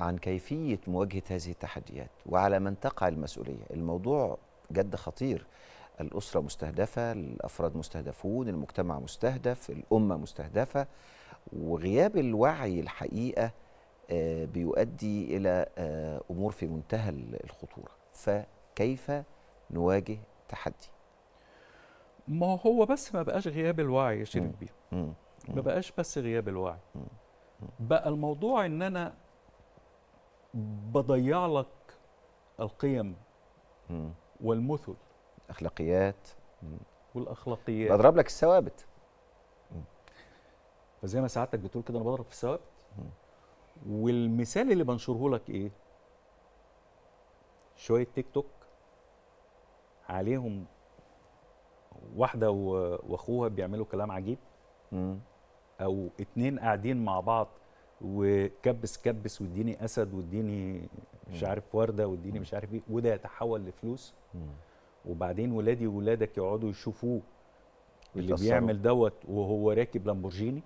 عن كيفية مواجهة هذه التحديات وعلى من تقع المسؤولية الموضوع جد خطير الأسرة مستهدفة الأفراد مستهدفون المجتمع مستهدف الأمة مستهدفة وغياب الوعي الحقيقة آه، بيؤدي إلى آه، أمور في منتهى الخطورة فكيف نواجه تحدي ما هو بس ما بقاش غياب الوعي يا شريف بيه ما بقاش بس غياب الوعي بقى الموضوع ان انا بضيع لك القيم والمثل الاخلاقيات والاخلاقيات بضرب لك الثوابت فزي ما سعادتك بتقول كده انا بضرب في الثوابت والمثال اللي بنشره لك ايه شويه تيك توك عليهم واحده واخوها بيعملوا كلام عجيب مم. او اتنين قاعدين مع بعض وكبس كبس واديني اسد واديني مش عارف ورده واديني مش عارف ايه وده يتحول لفلوس وبعدين ولادي وولادك يقعدوا يشوفوه اللي بيعمل دوت وهو راكب لامبورجيني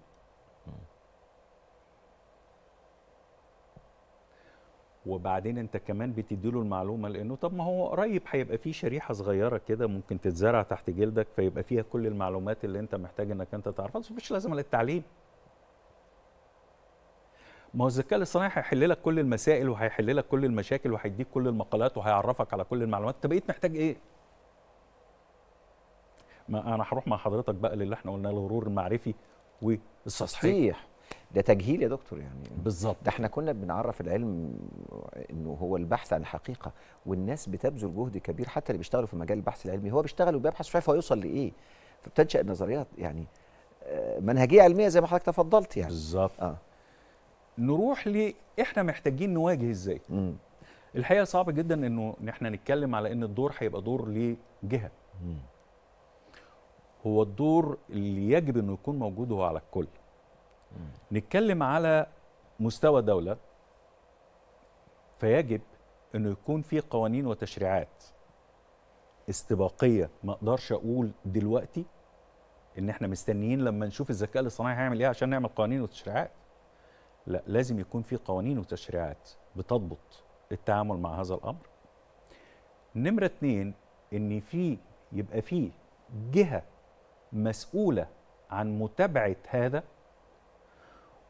وبعدين انت كمان بتدي له المعلومه لانه طب ما هو قريب هيبقى فيه شريحه صغيره كده ممكن تتزرع تحت جلدك فيبقى فيها كل المعلومات اللي انت محتاج انك انت تعرفها مفيش لازمه للتعليم ما هو الذكاء الاصطناعي هيحل لك كل المسائل وهيحل لك كل المشاكل وهيديك كل المقالات وهيعرفك على كل المعلومات انت بقيت محتاج ايه ما انا هروح مع حضرتك بقى للي احنا قلناه الغرور المعرفي والتصحيح ده تجهيل يا دكتور يعني بالظبط ده احنا كنا بنعرف العلم انه هو البحث عن الحقيقه والناس بتبذل جهد كبير حتى اللي بيشتغلوا في مجال البحث العلمي هو بيشتغل وبيبحث مش عارف هو يوصل لايه فبتنشا نظريات يعني آه، منهجيه علميه زي ما حضرتك تفضلت يعني بالظبط آه. نروح ليه احنا محتاجين نواجه ازاي مم. الحقيقه صعب جدا انه نحن احنا نتكلم على ان الدور هيبقى دور لجهه هو الدور اللي يجب انه يكون موجود هو على الكل مم. نتكلم على مستوى دوله فيجب انه يكون في قوانين وتشريعات استباقيه ما اقدرش اقول دلوقتي ان احنا مستنيين لما نشوف الذكاء الاصطناعي هيعمل ايه عشان نعمل قوانين وتشريعات لا لازم يكون في قوانين وتشريعات بتضبط التعامل مع هذا الامر نمره اثنين ان في يبقى في جهه مسؤوله عن متابعه هذا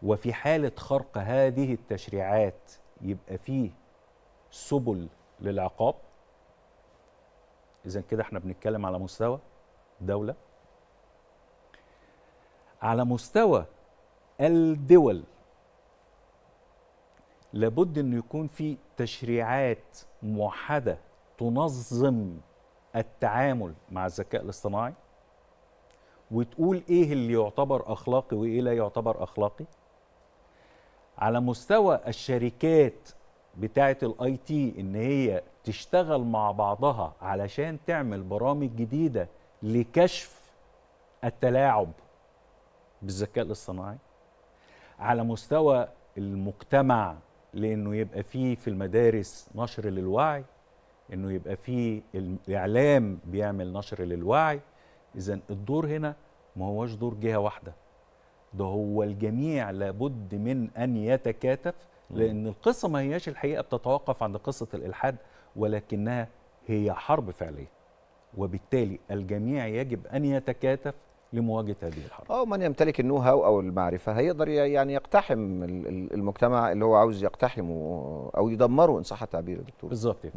وفي حاله خرق هذه التشريعات يبقى فيه سبل للعقاب اذا كده احنا بنتكلم على مستوى دوله على مستوى الدول لابد أن يكون في تشريعات موحدة تنظم التعامل مع الذكاء الاصطناعي وتقول إيه اللي يعتبر أخلاقي وإيه لا يعتبر أخلاقي على مستوى الشركات بتاعة الاي تي ان هي تشتغل مع بعضها علشان تعمل برامج جديدة لكشف التلاعب بالذكاء الاصطناعي على مستوى المجتمع لانه يبقى فيه في المدارس نشر للوعي انه يبقى فيه الاعلام بيعمل نشر للوعي اذا الدور هنا ما هوش دور جهه واحده ده هو الجميع لابد من ان يتكاتف لان القصه ما هياش الحقيقه بتتوقف عند قصه الالحاد ولكنها هي حرب فعليه وبالتالي الجميع يجب ان يتكاتف لمواجهه هذه الحرب او من يمتلك النو هاو او المعرفه هيقدر يعني يقتحم المجتمع اللي هو عاوز يقتحمه او يدمره ان صح التعبير يا دكتور بالظبط